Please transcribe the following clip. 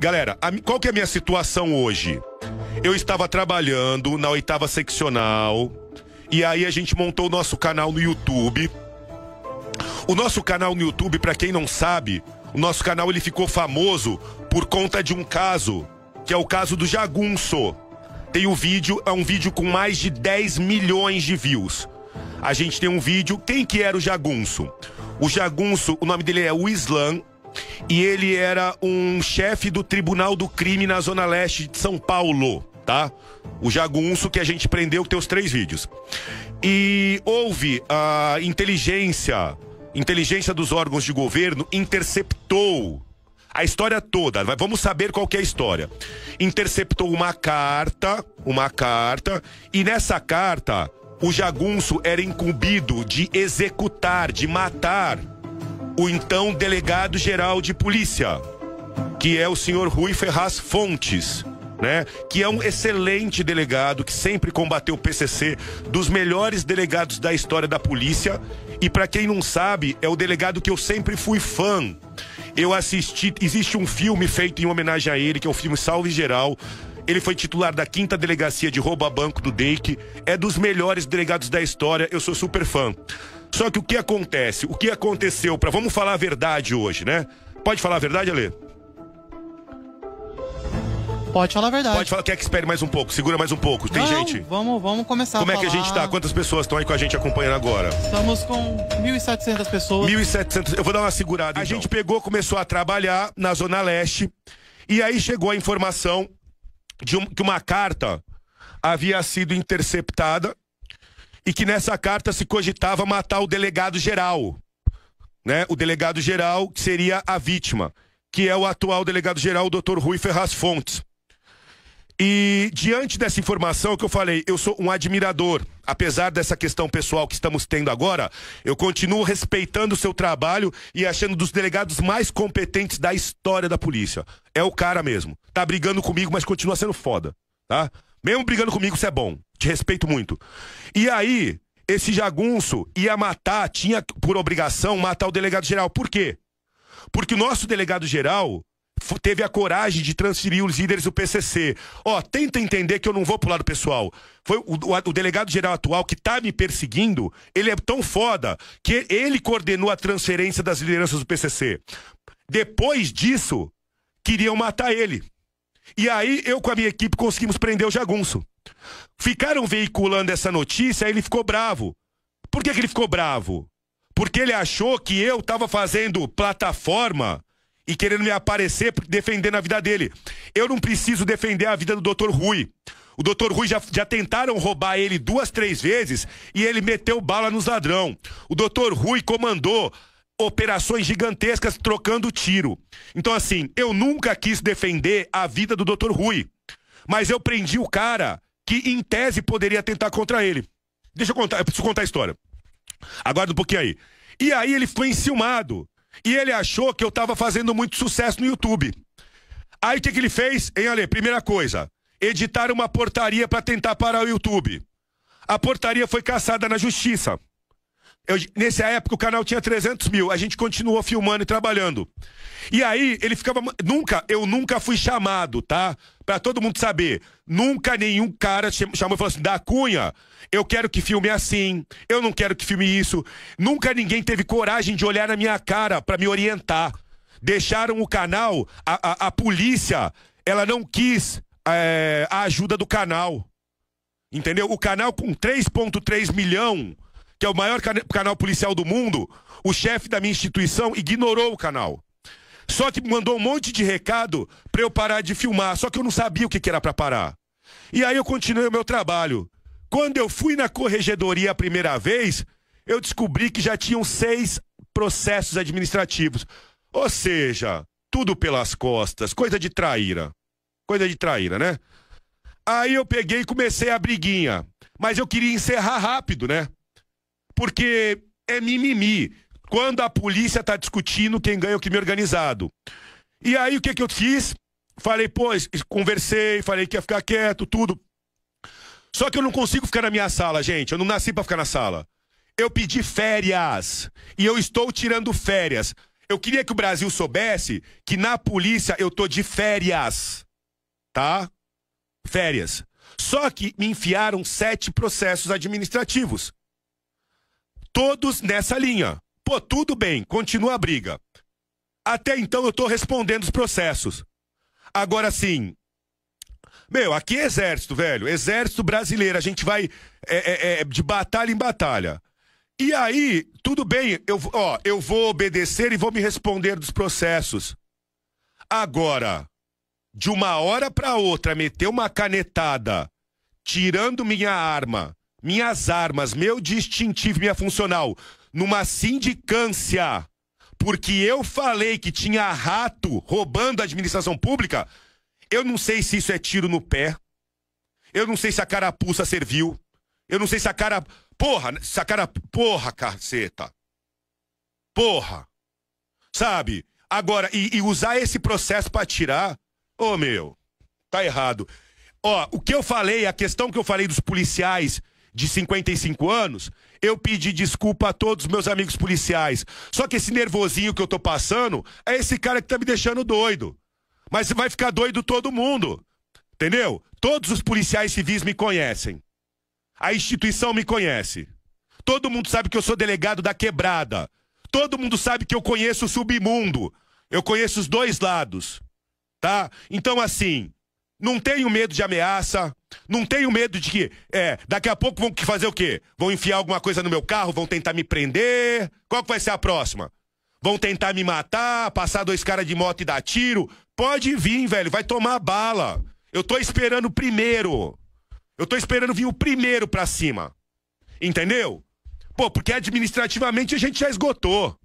Galera, a, qual que é a minha situação hoje? Eu estava trabalhando na oitava seccional. E aí a gente montou o nosso canal no YouTube. O nosso canal no YouTube, para quem não sabe, o nosso canal ele ficou famoso por conta de um caso, que é o caso do Jagunço. Tem o um vídeo, é um vídeo com mais de 10 milhões de views. A gente tem um vídeo, quem que era o Jagunço? O Jagunço, o nome dele é Wislan, e ele era um chefe do Tribunal do Crime na Zona Leste de São Paulo, tá? O jagunço que a gente prendeu, com teus três vídeos. E houve a inteligência, inteligência dos órgãos de governo interceptou a história toda. Vamos saber qual é a história. Interceptou uma carta, uma carta, e nessa carta o jagunço era incumbido de executar, de matar o então delegado-geral de polícia, que é o senhor Rui Ferraz Fontes. Né? Que é um excelente delegado que sempre combateu o PCC, dos melhores delegados da história da polícia. E para quem não sabe, é o delegado que eu sempre fui fã. Eu assisti, existe um filme feito em homenagem a ele, que é o filme Salve Geral. Ele foi titular da quinta delegacia de roubo a banco do DEIC. É dos melhores delegados da história. Eu sou super fã. Só que o que acontece? O que aconteceu? para vamos falar a verdade hoje, né? Pode falar a verdade, Alê? Pode falar a verdade. Pode falar, quer que espere mais um pouco, segura mais um pouco. Tem Não, gente? Vamos, vamos começar Como é que a gente tá? Quantas pessoas estão aí com a gente acompanhando agora? Estamos com 1.700 pessoas. 1.700, eu vou dar uma segurada. Então. A gente pegou, começou a trabalhar na Zona Leste e aí chegou a informação de um, que uma carta havia sido interceptada e que nessa carta se cogitava matar o delegado geral, né? O delegado geral que seria a vítima, que é o atual delegado geral, o Dr. Rui Ferraz Fontes. E diante dessa informação que eu falei, eu sou um admirador, apesar dessa questão pessoal que estamos tendo agora, eu continuo respeitando o seu trabalho e achando dos delegados mais competentes da história da polícia. É o cara mesmo. Tá brigando comigo, mas continua sendo foda, tá? Mesmo brigando comigo, você é bom. Te respeito muito. E aí, esse jagunço ia matar, tinha por obrigação matar o delegado geral. Por quê? Porque o nosso delegado geral teve a coragem de transferir os líderes do PCC. Ó, tenta entender que eu não vou pro lado pessoal. Foi o, o, o, delegado geral atual que tá me perseguindo, ele é tão foda que ele coordenou a transferência das lideranças do PCC. Depois disso, queriam matar ele. E aí eu com a minha equipe conseguimos prender o jagunço. Ficaram veiculando essa notícia, e ele ficou bravo. Por que, que ele ficou bravo? Porque ele achou que eu estava fazendo plataforma e querendo me aparecer defendendo a vida dele. Eu não preciso defender a vida do Dr. Rui. O doutor Rui já, já, tentaram roubar ele duas, três vezes e ele meteu bala nos ladrão. O doutor Rui comandou operações gigantescas trocando tiro. Então, assim, eu nunca quis defender a vida do doutor Rui. Mas eu prendi o cara que, em tese, poderia tentar contra ele. Deixa eu contar, eu preciso contar a história. Aguarda um pouquinho aí. E aí ele ficou enciumado. E ele achou que eu tava fazendo muito sucesso no YouTube. Aí o que, que ele fez? Hein, Ale? Primeira coisa, editar uma portaria para tentar parar o YouTube. A portaria foi caçada na justiça. Eu, nessa época o canal tinha 300 mil, a gente continuou filmando e trabalhando. E aí ele ficava. Nunca, eu nunca fui chamado, tá? Pra todo mundo saber. Nunca nenhum cara chamou e falou assim: da Cunha, eu quero que filme assim, eu não quero que filme isso. Nunca ninguém teve coragem de olhar na minha cara para me orientar. Deixaram o canal, a, a, a polícia, ela não quis é, a ajuda do canal. Entendeu? O canal com 3,3 milhão que é o maior canal policial do mundo, o chefe da minha instituição ignorou o canal. Só que mandou um monte de recado para eu parar de filmar, só que eu não sabia o que, que era para parar. E aí eu continuei o meu trabalho. Quando eu fui na corregedoria a primeira vez, eu descobri que já tinham seis processos administrativos. Ou seja, tudo pelas costas, coisa de traíra. Coisa de traíra, né? Aí eu peguei e comecei a briguinha. Mas eu queria encerrar rápido, né? porque é mimimi. Quando a polícia está discutindo quem ganha o crime organizado. E aí o que, que eu fiz? Falei, pois, conversei, falei que ia ficar quieto, tudo. Só que eu não consigo ficar na minha sala, gente. Eu não nasci para ficar na sala. Eu pedi férias. E eu estou tirando férias. Eu queria que o Brasil soubesse que na polícia eu tô de férias. Tá? Férias. Só que me enfiaram sete processos administrativos. Todos nessa linha. Pô, tudo bem, continua a briga. Até então eu estou respondendo os processos. Agora sim. Meu, aqui é exército, velho. Exército brasileiro. A gente vai é, é, é, de batalha em batalha. E aí, tudo bem, eu, ó, eu vou obedecer e vou me responder dos processos. Agora, de uma hora para outra, meter uma canetada, tirando minha arma minhas armas, meu distintivo, minha funcional, numa sindicância, porque eu falei que tinha rato roubando a administração pública, eu não sei se isso é tiro no pé, eu não sei se a carapuça serviu, eu não sei se a cara. Porra, se a cara. Porra, caceta. Porra. Sabe? Agora, e, e usar esse processo para tirar, ô oh, meu, tá errado. Ó, o que eu falei, a questão que eu falei dos policiais de 55 anos, eu pedi desculpa a todos os meus amigos policiais. Só que esse nervosinho que eu tô passando é esse cara que tá me deixando doido. Mas vai ficar doido todo mundo. Entendeu? Todos os policiais civis me conhecem. A instituição me conhece. Todo mundo sabe que eu sou delegado da quebrada. Todo mundo sabe que eu conheço o submundo. Eu conheço os dois lados. Tá? Então, assim, não tenho medo de ameaça, não tenho medo de que, é, daqui a pouco vão fazer o quê? Vão enfiar alguma coisa no meu carro, vão tentar me prender. Qual que vai ser a próxima? Vão tentar me matar, passar dois caras de moto e dar tiro. Pode vir, velho, vai tomar bala. Eu tô esperando o primeiro. Eu tô esperando vir o primeiro pra cima. Entendeu? Pô, porque administrativamente a gente já esgotou.